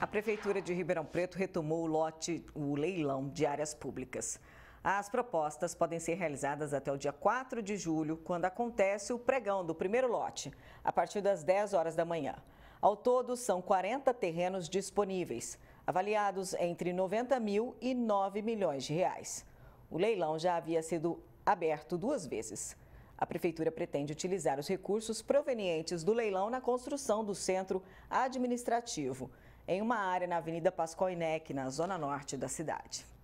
A Prefeitura de Ribeirão Preto retomou o lote, o leilão de áreas públicas. As propostas podem ser realizadas até o dia 4 de julho, quando acontece o pregão do primeiro lote, a partir das 10 horas da manhã. Ao todo, são 40 terrenos disponíveis, avaliados entre 90 mil e 9 milhões de reais. O leilão já havia sido aberto duas vezes. A Prefeitura pretende utilizar os recursos provenientes do leilão na construção do centro administrativo em uma área na Avenida Pascoal Inec, na zona norte da cidade.